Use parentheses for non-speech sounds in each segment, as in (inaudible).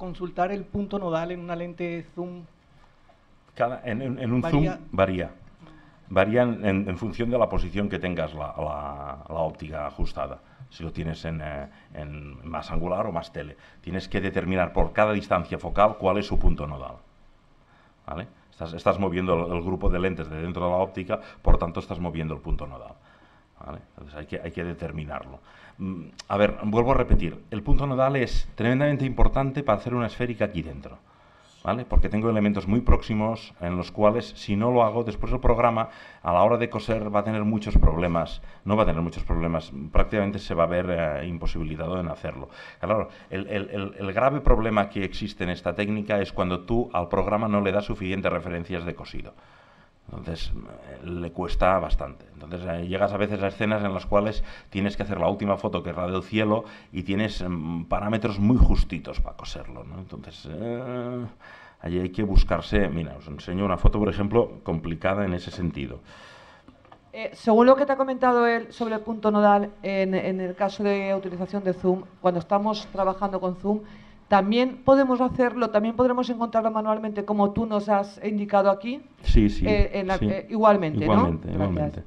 consultar el punto nodal en una lente zoom? en, un zoom varía. Varía en, función de la posición que tengas la, óptica ajustada. Si lo tienes eh, en, más angular o más tele. Tienes que determinar por cada distancia focal cuál es su punto nodal. Estás, moviendo el, el grupo de lentes de dentro de la óptica, por tanto estás moviendo el punto nodal hay que, determinarlo. Mm, a ver, vuelvo a repetir, el punto nodal es tremendamente importante para hacer una esférica aquí dentro. ¿Vale? Porque tengo elementos muy próximos en los cuales si no lo hago, después el programa a la hora de coser va a tener muchos problemas, no va a tener muchos problemas, prácticamente se va a ver eh, imposibilitado en hacerlo. Claro, el, grave problema que existe en esta técnica es cuando tú al programa no le das suficientes referencias de cosido. Entonces eh, le cuesta bastante. Entonces llegas a veces a escenas en las cuales tienes que hacer la última foto que es la del cielo y tienes mm, parámetros muy justitos para coserlo. Entonces eh, allí hay que buscarse. Mira, os enseño una foto, por ejemplo, complicada en ese sentido. Eh, según lo que te ha comentado él sobre el punto nodal, en, en el caso de utilización de Zoom, cuando estamos trabajando con Zoom, también podemos hacerlo, también podremos encontrarlo manualmente como tú nos has indicado aquí. Sí, sí. Eh, eh, igualmente, igualmente, Igualmente.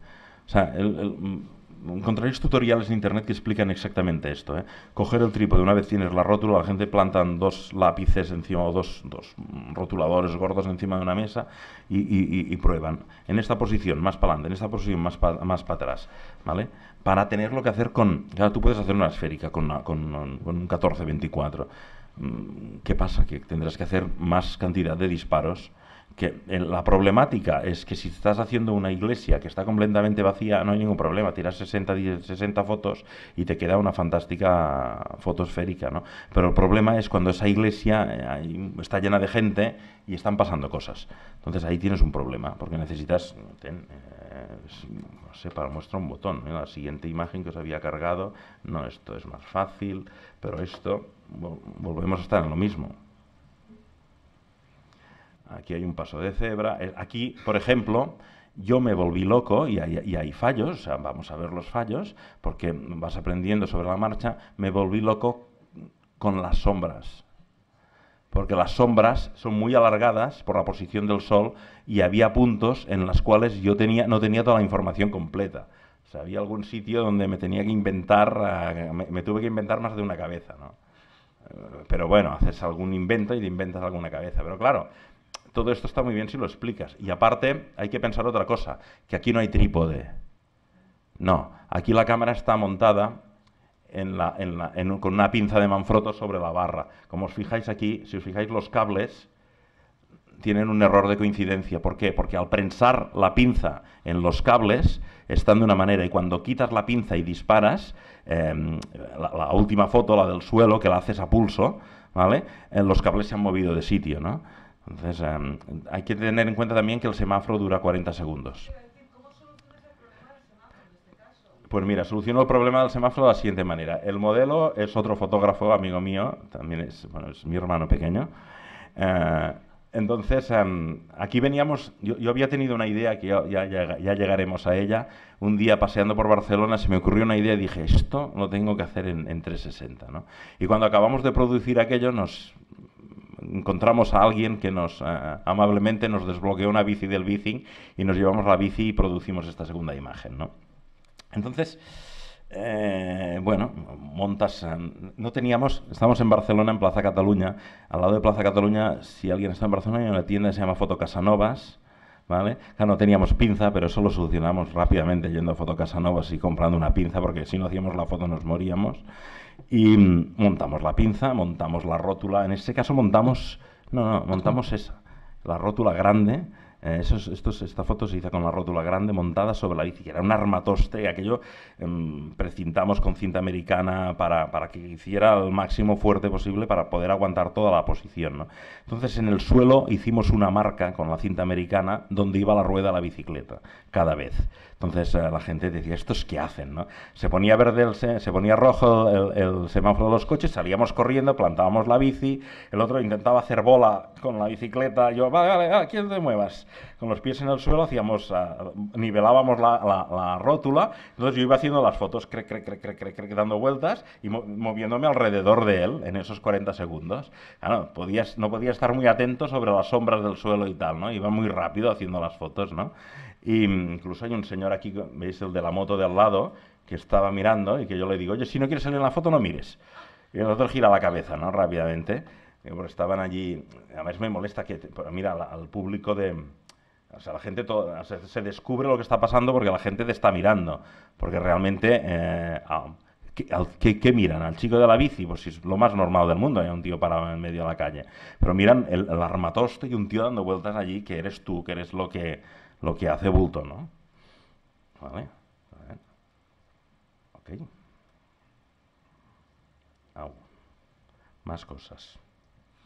O sea, mm, encontraréis tutoriales en internet que explican exactamente esto. ¿eh? Coger el trípode, una vez tienes la rótula, la gente plantan dos lápices encima o dos, dos rotuladores gordos encima de una mesa y, prueban. En esta posición, más para adelante, en esta posición, más para más para atrás. ¿Vale? Para tener lo que hacer con. Claro, tú puedes hacer una esférica con, con un 14-24 Mm, ¿qué pasa? Que tendrás que hacer más cantidad de disparos que eh, la problemática es que si estás haciendo una iglesia que está completamente vacía, no hay ningún problema, tiras 60, 60 fotos y te queda una fantástica fotosférica, ¿no? Pero el problema es cuando esa iglesia eh, está llena de gente y están pasando cosas. Entonces ahí tienes un problema, porque necesitas, eh, no sé, para muestra un botón, la siguiente imagen que os había cargado, no, esto es más fácil, pero esto, volvemos a estar en lo mismo aquí hay un paso de cebra. Eh, aquí, por ejemplo, yo me volví loco y hay, fallos, vamos a ver los fallos, porque vas aprendiendo sobre la marcha, me volví loco con las sombras. Porque las sombras son muy alargadas por la posición del sol y había puntos en los cuales yo no tenía toda la información completa. había algún sitio donde me tenía que inventar, eh, me, tuve que inventar más de una cabeza, eh, Pero bueno, haces algún invento y te inventas alguna cabeza. Pero claro, todo esto está muy bien si lo explicas. Y aparte, hay que pensar otra cosa, que aquí no hay trípode. No, aquí la cámara está montada con una pinza de manfrotto sobre la barra. Como os fijáis aquí, si os fijáis los cables tienen un error de coincidencia. ¿Por qué? Porque al prensar la pinza en los cables están de una manera y cuando quitas la pinza y disparas, em, la, última foto, la del suelo, que la haces a pulso, ¿vale? Eh, los cables se han movido de sitio, ¿no? Entonces, em, hay que tener en cuenta también que el semáforo dura 40 segundos. Pues mira, solucionó el problema del semáforo de la siguiente manera. El modelo es otro fotógrafo, amigo mío, también es, bueno, es mi hermano pequeño. Eh, entonces, em, aquí veníamos, yo, había tenido una idea que ya, llegaremos a ella. Un día paseando por Barcelona se me ocurrió una idea y dije, esto lo tengo que hacer en, 360. Y cuando acabamos de producir aquello, nos, encontramos a alguien que nos eh, amablemente nos desbloqueó una bici del bici y nos llevamos la bici y producimos esta segunda imagen, ¿no? Entonces, eh, bueno, montas. Eh, no teníamos. Estamos en Barcelona, en Plaza Cataluña. Al lado de Plaza Cataluña, si alguien está en Barcelona, hay una tienda que se llama Foto Casanovas. ¿Vale? Claro, no teníamos pinza, pero eso lo solucionamos rápidamente yendo a Foto Casanovas y comprando una pinza, porque si no hacíamos la foto nos moríamos. Y montamos la pinza, montamos la rótula, en este caso montamos, no, no, montamos esa, la rótula grande eh, esta foto se hizo con la rótula grande montada sobre la bici, que era un armatoste, aquello em, precintamos con cinta americana para, que hiciera el máximo fuerte posible para poder aguantar toda la posición. Entonces en el suelo hicimos una marca con la cinta americana donde iba la rueda de la bicicleta, cada vez. Entonces eh, la gente decía, ¿estos qué hacen? No? Se ponía verde, se, ponía rojo el, el semáforo de los coches, salíamos corriendo, plantábamos la bici, el otro intentaba hacer bola con la bicicleta, yo, vale, vale, vale, ¿quién te muevas? con los pies en el suelo, hacíamos, ah, nivelábamos la, rótula, entonces yo iba haciendo las fotos, cre, dando vueltas y moviéndome alrededor de él en esos 40 segundos. Claro, podías, no podía estar muy atento sobre las sombras del suelo y tal, ¿no? Iba muy rápido haciendo las fotos, ¿no? Y mm, incluso hay un señor aquí, veis el de la moto de al lado, que estaba mirando y que yo le digo, oye, si no quieres salir en la foto, no mires. Y el otro gira la cabeza, ¿no? Rápidamente. Estaban allí, A mí me molesta que, mira, al público de, o sea, la gente todo, se descubre lo que está pasando porque la gente te está mirando. Porque realmente, eh, ¿qué, miran? ¿Al chico de la bici? Pues si es lo más normal del mundo, hay un tío parado en medio de la calle. Pero miran el, armatoste y un tío dando vueltas allí que eres tú, que eres lo que, lo que hace bulto, ¿no? Vale. Ok. Au. Más cosas.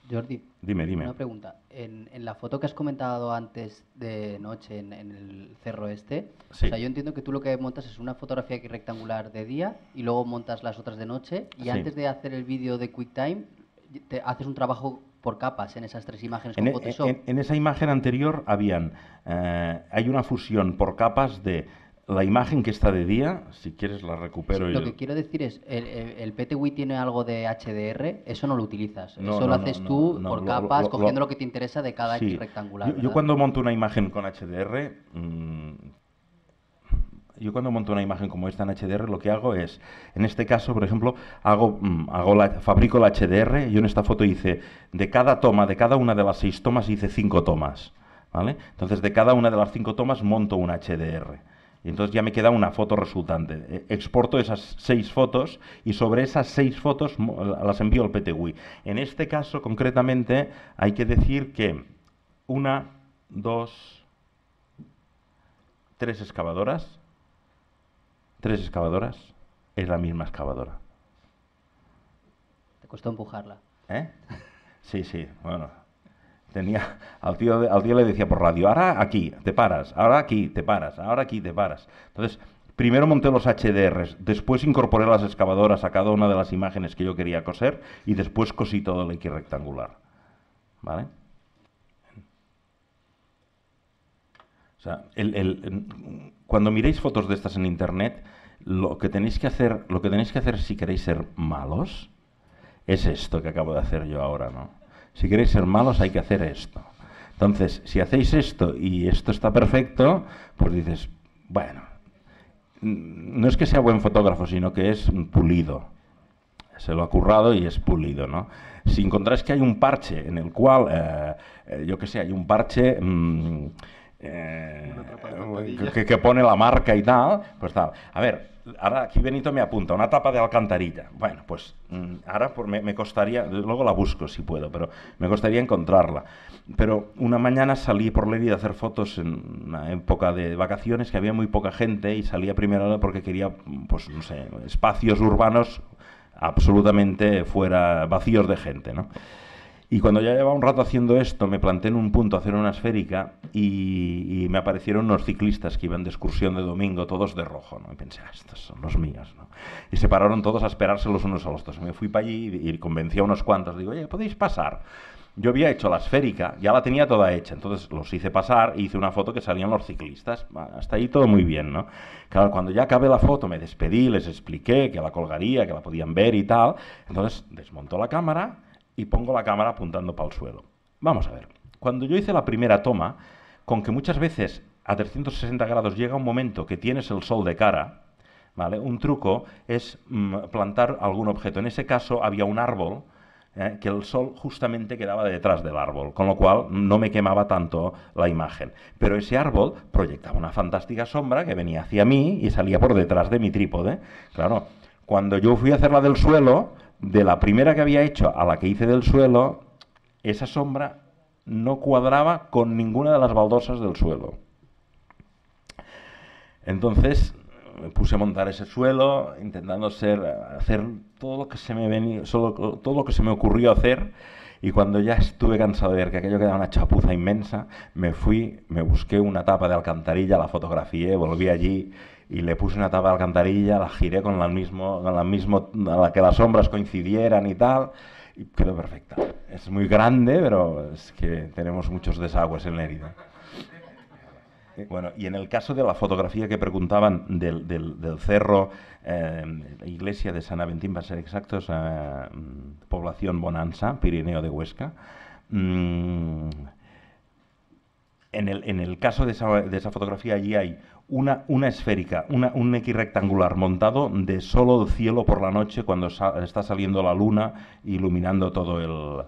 Jordi, dime, dime. Una pregunta. En, la foto que has comentado antes de noche en, el cerro este, o sea, yo entiendo que tú lo que montas es una fotografía rectangular de día y luego montas las otras de noche y antes de hacer el vídeo de QuickTime te haces un trabajo por capas en esas tres imágenes con en, e, En, esa imagen anterior habían eh, hay una fusión por capas de la imagen que está de día, si quieres la recupero. Lo que quiero decir es, el, el, PTWI tiene algo de HDR, eso no lo utilizas, eso lo haces tú por capas, cogiendo lo, que te interesa de cada X rectangular. Yo, cuando monto una imagen con HDR, mm, yo cuando monto una imagen como esta en HDR, lo que hago es, en este caso, por ejemplo, hago, mm, hago la, fabrico la HDR, yo en esta foto hice, de cada toma, de cada una de las seis tomas, hice cinco tomas. ¿Vale? Entonces, de cada una de las cinco tomas monto un HDR. Y entonces ya me queda una foto resultante. Eh, exporto esas seis fotos y sobre esas seis fotos las envío al PTWI. En este caso, concretamente, hay que decir que una, dos, tres excavadoras, tres excavadoras, es la misma excavadora. Te costó empujarla. ¿Eh? Sí, sí, bueno, Tenía, al, tío, al tío le decía por radio, ahora aquí te paras, ahora aquí te paras, ahora aquí te paras. Entonces, Primero monté los HDRs, después incorporé las excavadoras a cada una de las imágenes que yo quería coser y después cosí todo el X rectangular. ¿Vale? O sea, cuando miréis fotos de estas en internet, lo que tenéis que hacer, lo que tenéis que hacer si queréis ser malos, es esto que acabo de hacer yo ahora, ¿no? si queréis ser malos hay que hacer esto. Entonces, si hacéis esto y esto está perfecto, pues dices, bueno, mm, no es que sea buen fotógrafo, sino que es pulido. Se lo ha currado y es pulido, ¿no? Si encontráis que hay un parche en el cual, eh, eh, yo qué sé, hay un parche... Mm, eh, eh, que, pone la marca y tal, pues tal. A ver, ahora aquí Benito me apunta, una tapa de alcantarilla. Bueno, pues mm, ahora por, me, costaría, luego la busco si puedo, pero me costaría encontrarla. Pero una mañana salí por Levi a hacer fotos en una época de vacaciones que había muy poca gente y salía hora porque quería, pues no sé, espacios urbanos absolutamente fuera, vacíos de gente, ¿no? Y cuando ya llevaba un rato haciendo esto, me planté en un punto hacer una esférica y, me aparecieron unos ciclistas que iban de excursión de domingo, todos de rojo, ¿no? Y pensé, ah, estos son los míos, ¿no? Y se pararon todos a esperarse los unos a los otros. Me fui para allí y, convencí a unos cuantos. Digo, oye, ¿podéis pasar? Yo había hecho la esférica, ya la tenía toda hecha, entonces los hice pasar y e hice una foto que salían los ciclistas. Hasta ahí todo muy bien, ¿no? Claro, cuando ya acabé la foto me despedí, les expliqué que la colgaría, que la podían ver y tal. Entonces desmontó la cámara, y pongo la cámara apuntando para el suelo. Vamos a ver, cuando yo hice la primera toma, con que muchas veces a 360 grados llega un momento que tienes el sol de cara, ¿vale? Un truco es mm, plantar algún objeto. En ese caso había un árbol ¿eh? que el sol justamente quedaba detrás del árbol, con lo cual no me quemaba tanto la imagen. Pero ese árbol proyectaba una fantástica sombra que venía hacia mí y salía por detrás de mi trípode. Claro, cuando yo fui a hacer la del suelo, de la primera que había hecho a la que hice del suelo, esa sombra no cuadraba con ninguna de las baldosas del suelo. Entonces me puse a montar ese suelo, intentando hacer todo lo que se me venía, todo lo que se me ocurrió hacer. Y cuando ya estuve cansado de ver que aquello quedaba una chapuza inmensa, me fui, me busqué una tapa de alcantarilla, la fotografié, volví allí y le puse una tapa de alcantarilla, la giré con la mismo, con la mismo, a la que las sombras coincidieran y tal, y quedó perfecta. Es muy grande, pero es que tenemos muchos desagües en herida Bueno, y en el caso de la fotografía que preguntaban del, cerro, eh, la iglesia de San Aventín, para ser exactos, eh, población Bonanza, Pirineo de Huesca, mm, en el, caso de esa, fotografía allí hay una, esférica, un X rectangular montado de solo el cielo por la noche cuando está saliendo la luna iluminando todo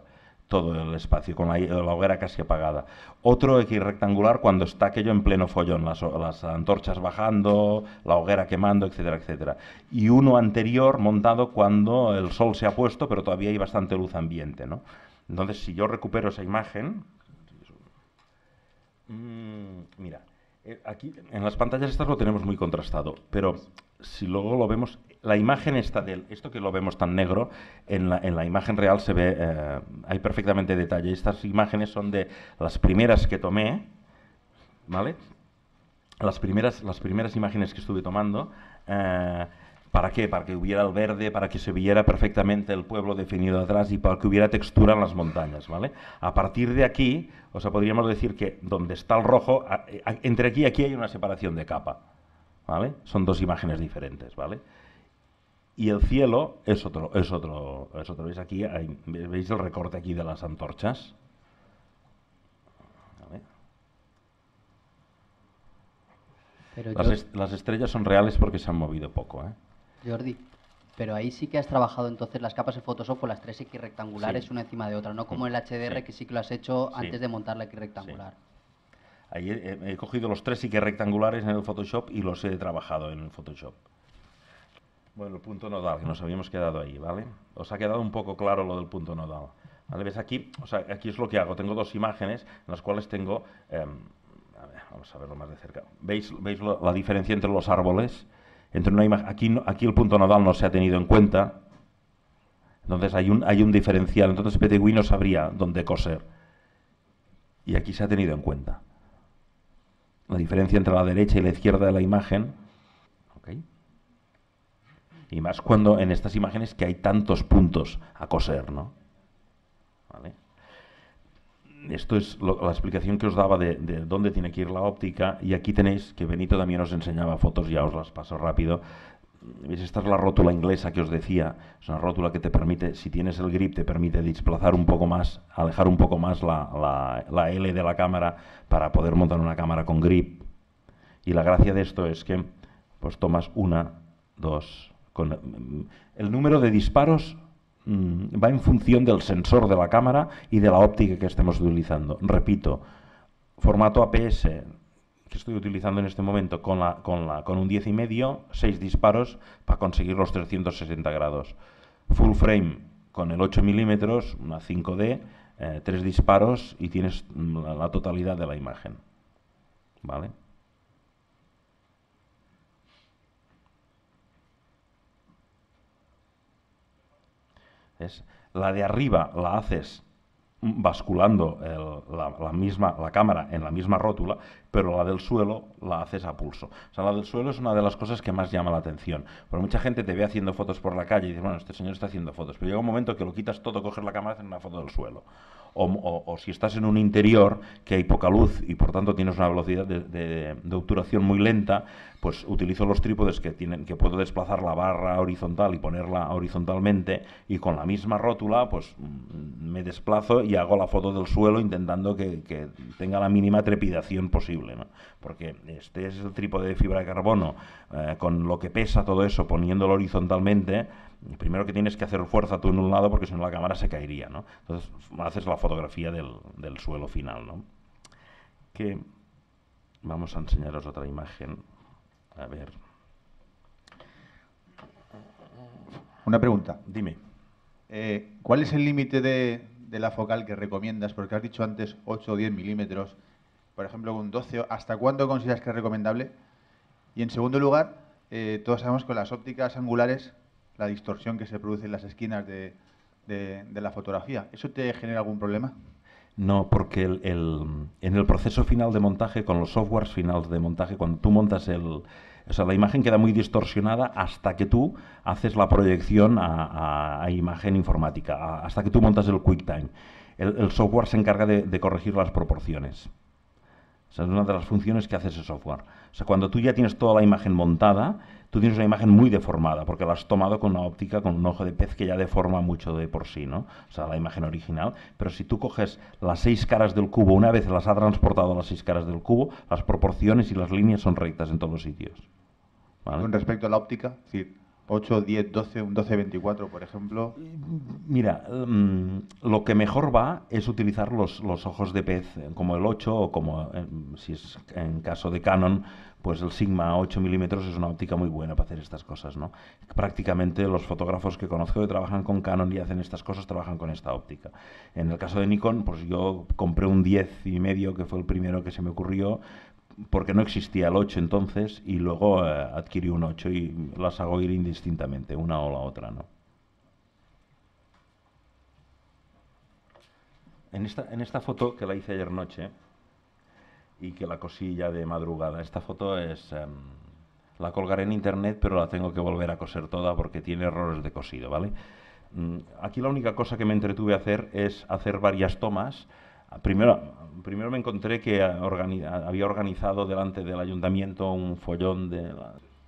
el, espacio, con la, hoguera casi apagada. Otro X rectangular cuando está aquello en pleno follón, las, antorchas bajando, la hoguera quemando, etcétera, etcétera. Y uno anterior montado cuando el sol se ha puesto, pero todavía hay bastante luz ambiente, ¿no? Entonces, si yo recupero esa imagen, Mm, mira, eh, aquí en las pantallas estas lo tenemos muy contrastado, pero si luego lo vemos, la imagen está del, esto que lo vemos tan negro, en la, imagen real se ve, eh, hay perfectamente detalle. Estas imágenes son de las primeras que tomé, ¿vale? Las primeras, las primeras imágenes que estuve tomando. Eh, ¿Para qué? Para que hubiera el verde, para que se viera perfectamente el pueblo definido atrás y para que hubiera textura en las montañas, ¿vale? A partir de aquí, o sea, podríamos decir que donde está el rojo, entre aquí y aquí hay una separación de capa, ¿vale? Son dos imágenes diferentes, ¿vale? Y el cielo es otro, es otro, es otro. ¿Veis aquí? ¿Veis el recorte aquí de las antorchas? las, las estrellas son reales porque se han movido poco, ¿eh? Jordi, pero ahí sí que has trabajado entonces las capas de Photoshop las tres X rectangulares una encima de otra, no como el HDR que sí que lo has hecho antes de montar la X rectangular. Ahí he, cogido los tres X rectangulares en el Photoshop y los he trabajado en el Photoshop. Bueno, el punto nodal, que nos habíamos quedado ahí, ¿vale? Os ha quedado un poco claro lo del punto nodal. ¿Vale? ¿Ves aquí? O sea, aquí es lo que hago. Tengo dos imágenes en las cuales tengo... Em, a ver, vamos a verlo más de cerca. ¿Veis, veis la diferencia entre los árboles? entre una imagen, aquí, aquí el punto nodal no se ha tenido en cuenta, entonces hay un, hay un diferencial, entonces Petegui no sabría dónde coser. Y aquí se ha tenido en cuenta. La diferencia entre la derecha y la izquierda de la imagen. Y más cuando en estas imágenes que hay tantos puntos a coser, ¿no? ¿Vale? esto es la explicación que os daba de, dónde tiene que ir la óptica y aquí tenéis que Benito también os enseñaba fotos, ya os las paso rápido. Esta es la rótula inglesa que os decía, es una rótula que te permite, si tienes el grip, te permite desplazar un poco más, alejar un poco más la, L de la cámara para poder montar una cámara con grip. Y la gracia de esto es que pues tomas una, dos, con el número de disparos Mm, va en función del sensor de la cámara y de la óptica que estemos utilizando. Repito, formato APS que estoy utilizando en este momento con, la, con, la, con un 10,5, 6 disparos para conseguir los 360 grados. Full frame con el 8 milímetros, una 5D, eh, tres disparos y tienes mm, la totalidad de la imagen. ¿Vale? La de arriba la haces basculando la, la, misma, la cámara en la misma rótula pero la del suelo la haces a pulso. O sea, la del suelo es una de las cosas que más llama la atención. Porque mucha gente te ve haciendo fotos por la calle y dice, bueno, este señor está haciendo fotos, pero llega un momento que lo quitas todo, coges la cámara y haces una foto del suelo. O, o, si estás en un interior que hay poca luz y por tanto tienes una velocidad de, de obturación muy lenta, pues utilizo los trípodes que tienen que puedo desplazar la barra horizontal y ponerla horizontalmente y con la misma rótula pues mm, me desplazo y hago la foto del suelo intentando que, que tenga la mínima trepidación posible porque este es el trípode de fibra de carbono, eh, con lo que pesa todo eso, poniéndolo horizontalmente, primero que tienes que hacer fuerza tú en un lado porque si no la cámara se caería, Entonces haces la fotografía del, suelo final, Que vamos a enseñaros otra imagen. A ver. Una pregunta. Dime. Eh, ¿Cuál es el límite de, de, la focal que recomiendas? Porque has dicho antes 8 o 10 milímetros por ejemplo, con un 12, ¿hasta cuándo consideras que es recomendable? Y en segundo lugar, eh, todos sabemos que con las ópticas angulares, la distorsión que se produce en las esquinas de, la fotografía, ¿eso te genera algún problema? No, porque en el proceso final de montaje, con los softwares finales de montaje, cuando tú montas el... O sea, la imagen queda muy distorsionada hasta que tú haces la proyección a, imagen informática, hasta que tú montas el QuickTime. El, el software se encarga de corregir las proporciones es una de las funciones que hace ese software. O sea, cuando tú ya tienes toda la imagen montada, tú tienes una imagen muy deformada, porque la has tomado con una óptica, con un ojo de pez que ya deforma mucho de por sí, ¿no? O sea, la imagen original. Pero si tú coges las seis caras del cubo, una vez las ha transportado las seis caras del cubo, las proporciones y las líneas son rectas en todos los sitios. ¿Vale? Con respecto a la óptica, sí 8, 10, 12, un 12, 24, por ejemplo? Mm, mira, mm, lo que mejor va es utilizar los, ojos de pez, eh, como el 8 o como, eh, si es en caso de Canon, pues el Sigma 8 milímetros es una óptica muy buena para hacer estas cosas, Prácticamente los fotógrafos que conozco que trabajan con Canon y hacen estas cosas trabajan con esta óptica. En el caso de Nikon, pues yo compré un 10 y medio, que fue el primero que se me ocurrió, porque no existía el 8 entonces y luego eh, adquirí un 8 y las hago ir indistintamente, una o la otra, ¿no? En esta, en esta foto que la hice ayer noche y que la cosí ya de madrugada, esta foto es... Em, la colgaré en internet, pero la tengo que volver a coser toda porque tiene errores de cosido, ¿vale? Mm, aquí la única cosa que me entretuve a hacer es hacer varias tomas primero, primero me encontré que había organizado delante del ayuntamiento un follón de,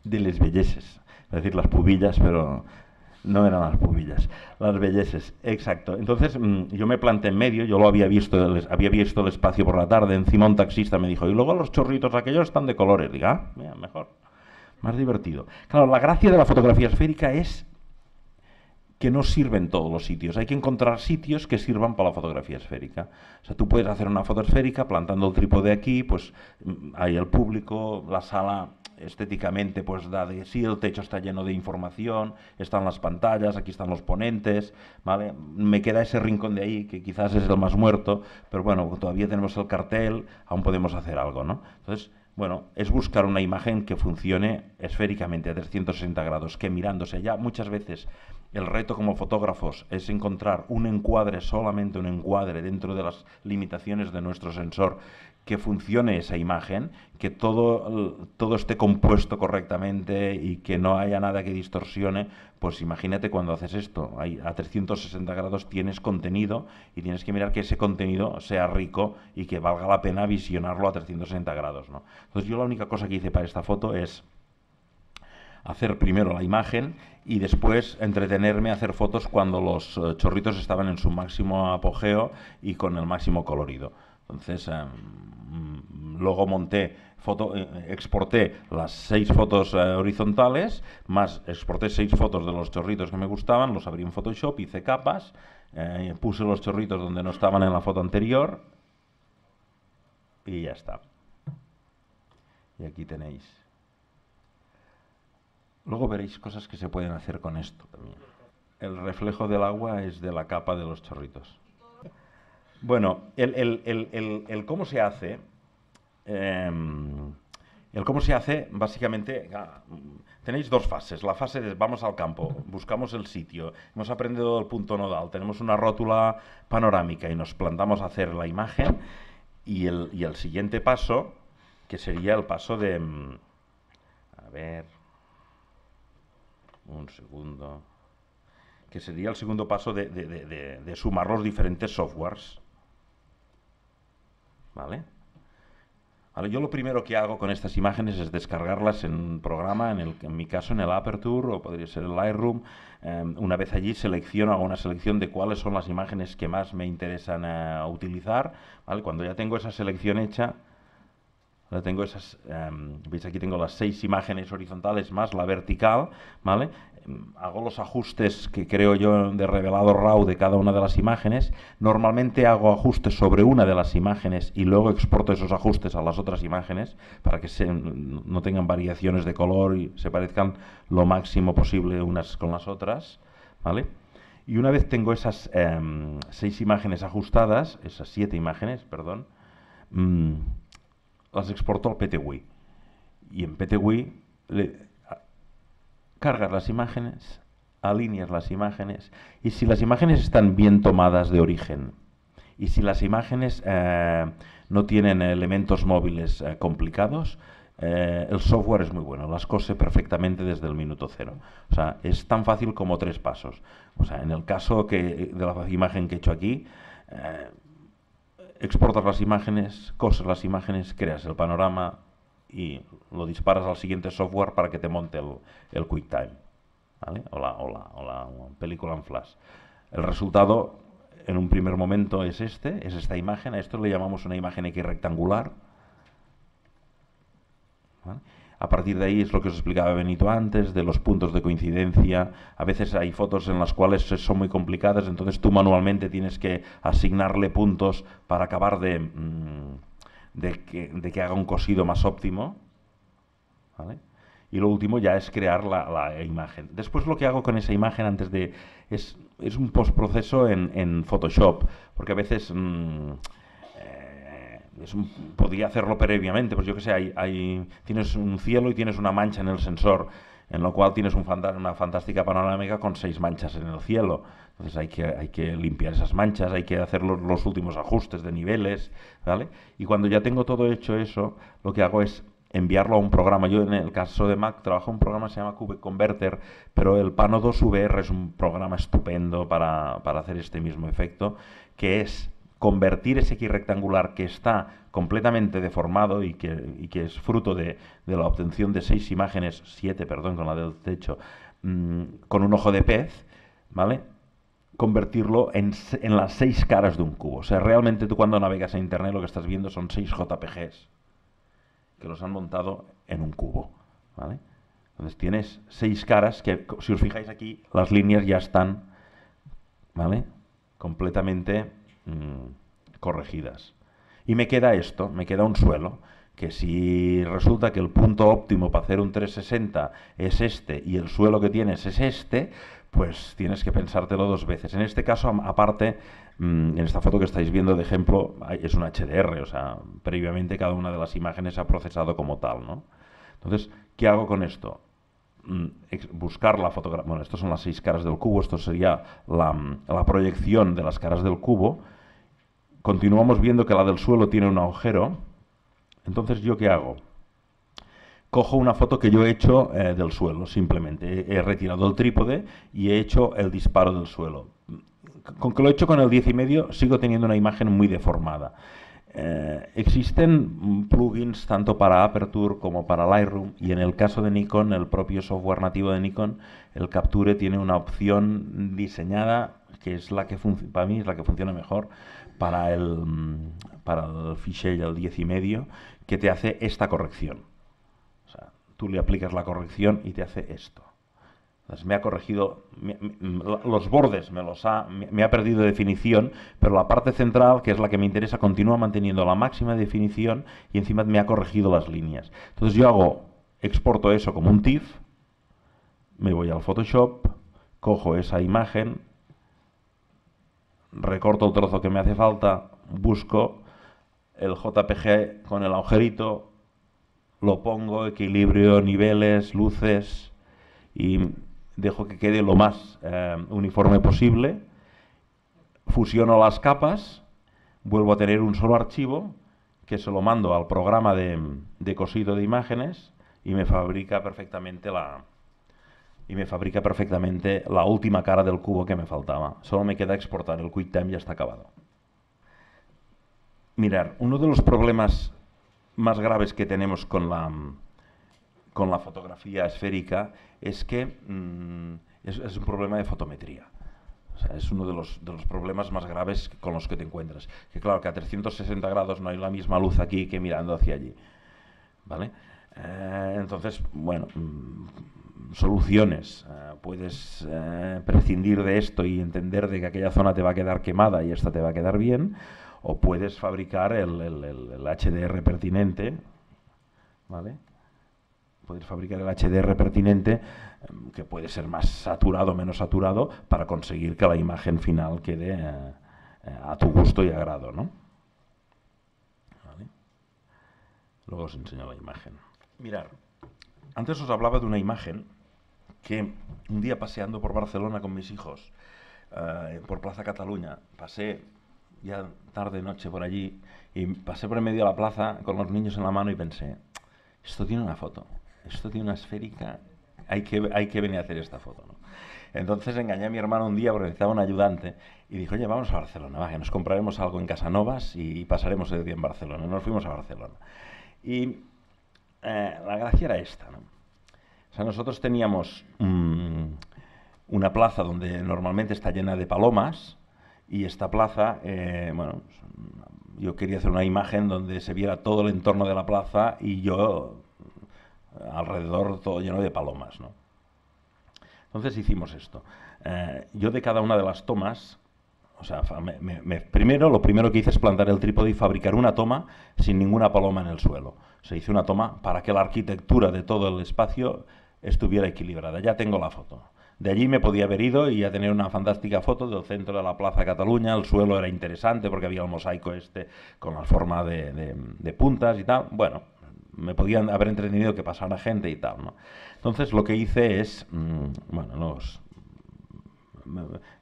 de es decir, las pubillas, pero no eran las pubillas, las belleces, exacto. Entonces mm, yo me planté en medio, yo lo había visto, había visto el espacio por la tarde, encima un taxista me dijo, y luego los chorritos aquellos están de colores, diga, ah, mejor, más divertido. Claro, la gracia de la fotografía esférica es que no sirven todos los sitios. Hay que encontrar sitios que sirvan para la fotografía esférica. O sea, tú puedes hacer una foto esférica plantando el trípode aquí, pues mm, hay el público, la sala estéticamente pues da de sí, el techo está lleno de información, están las pantallas, aquí están los ponentes, ¿vale? Me queda ese rincón de ahí que quizás es el más muerto, pero bueno, todavía tenemos el cartel, aún podemos hacer algo, ¿no? Entonces, bueno, es buscar una imagen que funcione esféricamente a 360 grados, que mirándose ya muchas veces el reto como fotógrafos es encontrar un encuadre, solamente un encuadre, dentro de las limitaciones de nuestro sensor, que funcione esa imagen, que todo, todo esté compuesto correctamente y que no haya nada que distorsione. Pues imagínate cuando haces esto, a 360 grados tienes contenido y tienes que mirar que ese contenido sea rico y que valga la pena visionarlo a 360 grados. ¿no? Entonces yo la única cosa que hice para esta foto es hacer primero la imagen y después entretenerme a hacer fotos cuando los eh, chorritos estaban en su máximo apogeo y con el máximo colorido. Entonces, em, mm, luego monté, eh, exporté las seis fotos eh, horizontales, más exporté seis fotos de los chorritos que me gustaban, los abrí en Photoshop, hice capas, puse los chorritos donde no estaban en la foto anterior y ya está. Y aquí tenéis. Luego veréis cosas que se pueden hacer con esto también. El reflejo del agua es de la capa de los chorritos. Bueno, el, cómo se hace, em, el cómo se hace básicamente, ah, tenéis dos fases. La fase de vamos al campo, buscamos el sitio, hemos aprendido el punto nodal, tenemos una rótula panorámica y nos plantamos a hacer la imagen. Y el, y el siguiente paso, que sería el paso de... Mm, a ver, un segundo, que sería el segundo paso de, sumar los diferentes softwares. ¿Vale? Yo lo primero que hago con estas imágenes es descargarlas en un programa, en, el, en mi caso en el Aperture o podría ser el Lightroom. Em, una vez allí selecciono, hago una selección de cuáles son las imágenes que más me interesan a eh, utilizar. Cuando ya tengo esa selección hecha, tengo esas, em, veis aquí tengo las seis imágenes horizontales más la vertical, ¿vale? Em, hago los ajustes que creo yo de revelado RAW de cada una de las imágenes. Normalmente hago ajustes sobre una de las imágenes y luego exporto esos ajustes a las otras imágenes para que no tengan variaciones de color y se parezcan lo máximo posible unas con las otras, ¿vale? Y una vez tengo esas em, seis imágenes ajustadas, esas siete imágenes, perdón, mm, las exportó al PTWI. Y en PTWI le, cargas las imágenes, alineas las imágenes, y si las imágenes están bien tomadas de origen, y si las imágenes eh, no tienen elementos móviles eh, complicados, eh, el software es muy bueno, las cose perfectamente desde el minuto cero. O sea, es tan fácil como tres pasos. O sea, en el caso que, de la imagen que he hecho aquí, exportas las imágenes, cosas las imágenes, creas el panorama y lo disparas al siguiente software para que te monte el, QuickTime. ¿vale? Hola, la, película en flash. El resultado en un primer momento es este, es esta imagen. A esto le llamamos una imagen X rectangular. ¿vale? A partir de ahí es lo que os explicaba Benito antes, de los puntos de coincidencia. A veces hay fotos en las cuales son muy complicadas, entonces tú manualmente tienes que asignarle puntos para acabar de, mm, que, haga un cosido más óptimo. y lo último ya es crear la, imagen. Después lo que hago con esa imagen antes de... es, un postproceso en, en Photoshop, porque a veces... Mm, podría hacerlo previamente, pues yo que sé, hay, tienes un cielo y tienes una mancha en el sensor, en lo cual tienes una fantástica panorámica con seis manchas en el cielo. Entonces hay que, hay que limpiar esas manchas, hay que hacer los, últimos ajustes de niveles, ¿vale? Y cuando ya tengo todo hecho eso, lo que hago es enviarlo a un programa. Yo en el caso de Mac trabajo en un programa que se llama Cube Converter, pero el Pano 2VR es un programa estupendo para, para hacer este mismo efecto, que es convertir ese X rectangular que está completamente deformado y que, es fruto de, la obtención de seis imágenes, siete, perdón, con la del techo, mm, con un ojo de pez, ¿vale? convertirlo en, las seis caras de un cubo. O sea, realmente tú cuando navegas en Internet lo que estás viendo son seis JPGs que los han montado en un cubo. ¿vale? Entonces tienes seis caras que, si os fijáis aquí, las líneas ya están ¿vale? completamente Mm, corregidas. Y me queda esto, me queda un suelo, que si resulta que el punto óptimo para hacer un 360 es este y el suelo que tienes es este, pues tienes que pensártelo dos veces. En este caso, aparte, mm, en esta foto que estáis viendo de ejemplo, es un HDR, o sea, previamente cada una de las imágenes ha procesado como tal, ¿no? Entonces, ¿qué hago con esto? Mm, buscar la fotografía. Bueno, estas son las seis caras del cubo, esto sería la proyección de las caras del cubo continuamos viendo que la del suelo tiene un agujero. Entonces, ¿yo qué hago? Cojo una foto que yo he hecho eh, del suelo, simplemente. He, retirado el trípode y he hecho el disparo del suelo. Con que lo he hecho con el 10 y medio, sigo teniendo una imagen muy deformada. Eh, existen plugins tanto para Aperture como para Lightroom y en el caso de Nikon, el propio software nativo de Nikon, el Capture tiene una opción diseñada que es la que para mí es la que funciona mejor, para el, mm, para el fichero 10 y medio que te hace esta corrección. tú le aplicas la corrección y te hace esto. me ha corregido los bordes, me los ha, me, ha perdido definición, pero la parte central, que es la que me interesa, continúa manteniendo la máxima definición y encima me ha corregido las líneas. Entonces yo hago, exporto eso como un TIFF, me voy al Photoshop, cojo esa imagen, recorto el trozo que me hace falta, busco el JPG con el agujerito, lo pongo, equilibrio, niveles, luces y dejo que quede lo más eh, uniforme posible. Fusiono las capas, vuelvo a tener un solo archivo que se lo mando al programa de, de cosido de imágenes y me fabrica perfectamente la, y me fabrica perfectamente la última cara del cubo que me faltaba. Solo me queda exportar, el QuickTime ya está acabado. Mirar, uno de los problemas más graves que tenemos con la, con la fotografía esférica es que mm, es, un problema de fotometría. es uno de los, de los, problemas más graves con los que te encuentras. Que claro, que a 360 grados no hay la misma luz aquí que mirando hacia allí. ¿Vale? Eh, entonces, bueno, mm, soluciones. Eh, puedes eh, prescindir de esto y entender de que aquella zona te va a quedar quemada y esta te va a quedar bien, o puedes fabricar el, HDR pertinente, ¿vale? Puedes fabricar el HDR pertinente, em, que puede ser más saturado o menos saturado, para conseguir que la imagen final quede eh, a tu gusto y agrado, ¿no? Luego os enseño la imagen. Mirar, antes os hablaba de una imagen que un día paseando por Barcelona con mis hijos, eh, por Plaza Cataluña, pasé ya tarde, noche por allí, y pasé por el medio de la plaza con los niños en la mano y pensé, esto tiene una foto, esto tiene una esférica, hay que, hay que venir a hacer esta foto. Entonces engañé a mi hermano un día porque necesitaba un ayudante y dijo, oye, vamos a Barcelona, va, que nos compraremos algo en Casanovas y, pasaremos el día en Barcelona. Nos fuimos a Barcelona. Y eh, la gracia era esta, nosotros teníamos mm, una plaza donde normalmente está llena de palomas y esta plaza, eh, bueno, yo quería hacer una imagen donde se viera todo el entorno de la plaza y yo alrededor todo lleno de palomas, Entonces hicimos esto. Eh, yo de cada una de las tomas, o sea, primero lo primero que hice es plantar el trípode y fabricar una toma sin ninguna paloma en el suelo. se hizo una toma para que la arquitectura de todo el espacio estuviera equilibrada. Ya tengo la foto. De allí me podía haber ido y ya tener una fantástica foto del centro de la Plaza Cataluña. El suelo era interesante porque había el mosaico este con la forma de, puntas y tal. Bueno, me podían haber entretenido que pasara gente y tal, ¿no? Entonces lo que hice es, mm, bueno,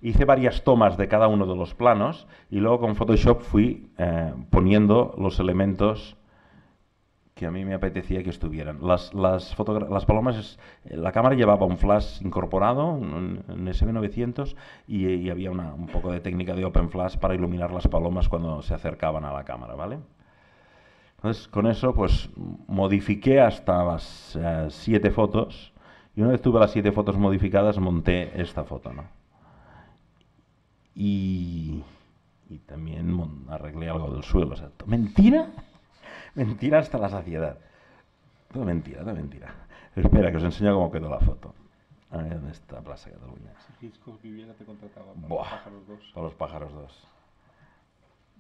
hice varias tomas de cada uno de los planos y luego con Photoshop fui eh, poniendo los elementos que a mí me apetecía que estuvieran. Las, las, las palomas, la cámara llevaba un flash incorporado, en sm 900 y, había un poco de técnica de open flash para iluminar las palomas cuando se acercaban a la cámara, ¿vale? Entonces, con eso, pues modifiqué hasta las eh, siete fotos, y una vez tuve las siete fotos modificadas, monté esta foto, ¿no? Y, y también arreglé algo del suelo. O ¿Mentira? mentira hasta la saciedad. Todo mentira, todo mentira. Espera, que os enseño cómo quedó la foto. A ver, ¿dónde está Plaza Cataluña? Si Hitchcock viviera te contrataba para Buah, los pájaros dos. los pájaros dos.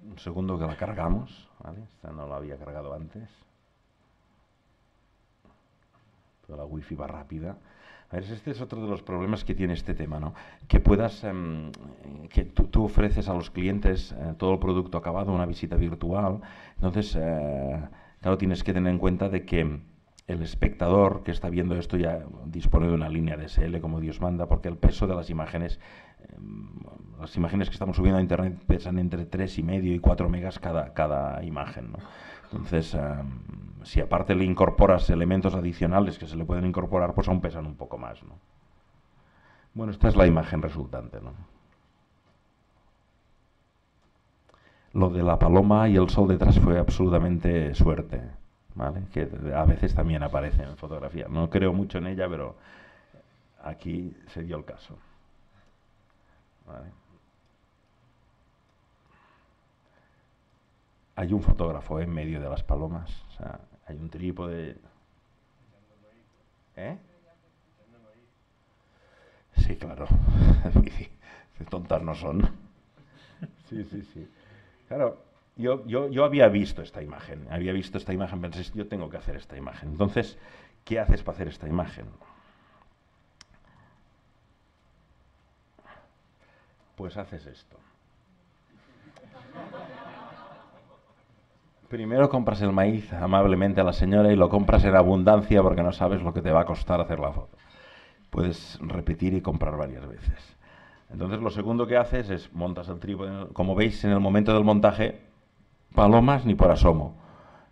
Un segundo que la cargamos, ¿vale? Esta no la había cargado antes la wifi va rápida. este es otro de los problemas que tiene este tema, ¿no? Que puedas, em, que tú, ofreces a los clientes eh, todo el producto acabado, una visita virtual. Entonces, eh, claro, tienes que tener en cuenta de que el espectador que está viendo esto ya dispone de una línea DSL como Dios manda, porque el peso de las imágenes, em, las imágenes que estamos subiendo a Internet pesan entre 3,5 y 4 megas cada, cada imagen, ¿no? Entonces, si aparte le incorporas elementos adicionales que se le pueden incorporar, pues aún pesan un poco más, ¿no? Bueno, esta es la imagen resultante, Lo de la paloma y el sol detrás fue absolutamente suerte, Que a veces también aparece en fotografía. No creo mucho en ella, pero aquí se dio el caso. ¿Vale? Hay un fotógrafo en medio de las palomas. hay un trípode. ¿Eh? Sí, claro. (laughs) tontas no son. Sí, sí, sí. Claro, yo, yo, yo, había visto esta imagen. Había visto esta imagen, pensé, yo tengo que hacer esta imagen. Entonces, ¿qué haces para hacer esta imagen? Pues haces esto. Primero compras el maíz amablemente a la señora y lo compras en abundancia porque no sabes lo que te va a costar hacer la foto. Puedes repetir y comprar varias veces. Entonces lo segundo que haces es montas el trípode. Como veis en el momento del montaje, palomas ni por asomo.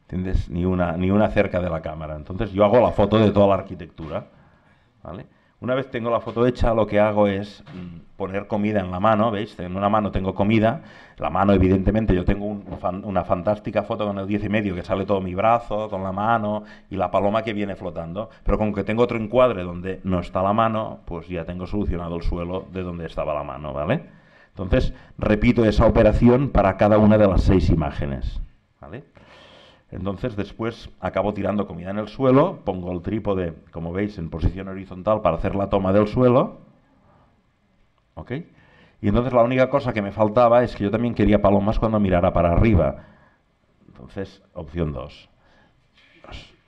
¿Entiendes? Ni una, ni una cerca de la cámara. Entonces yo hago la foto de toda la arquitectura. ¿Vale? Una vez tengo la foto hecha, lo que hago es mm, poner comida en la mano, ¿veis? En una mano tengo comida, la mano evidentemente yo tengo una fantástica foto con el 10 y medio que sale todo mi brazo, con la mano y la paloma que viene flotando, pero con que tengo otro encuadre donde no está la mano, pues ya tengo solucionado el suelo de donde estaba la mano, ¿vale? Entonces repito esa operación para cada una de las seis imágenes. Entonces después acabo tirando comida en el suelo, pongo el trípode, como veis, en posición horizontal para hacer la toma del suelo. ¿Ok? Y entonces la única cosa que me faltaba es que yo también quería palomas cuando mirara para arriba. Entonces, opción 2.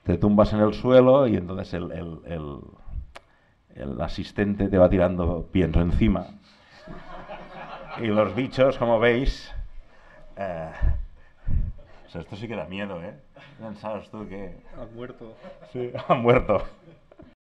Te tumbas en el suelo y entonces el, asistente te va tirando pienso encima. Y los bichos, como veis... Eh, o sea, esto sí que da miedo, ¿eh? Pensabas tú que... Han muerto. Sí, han muerto.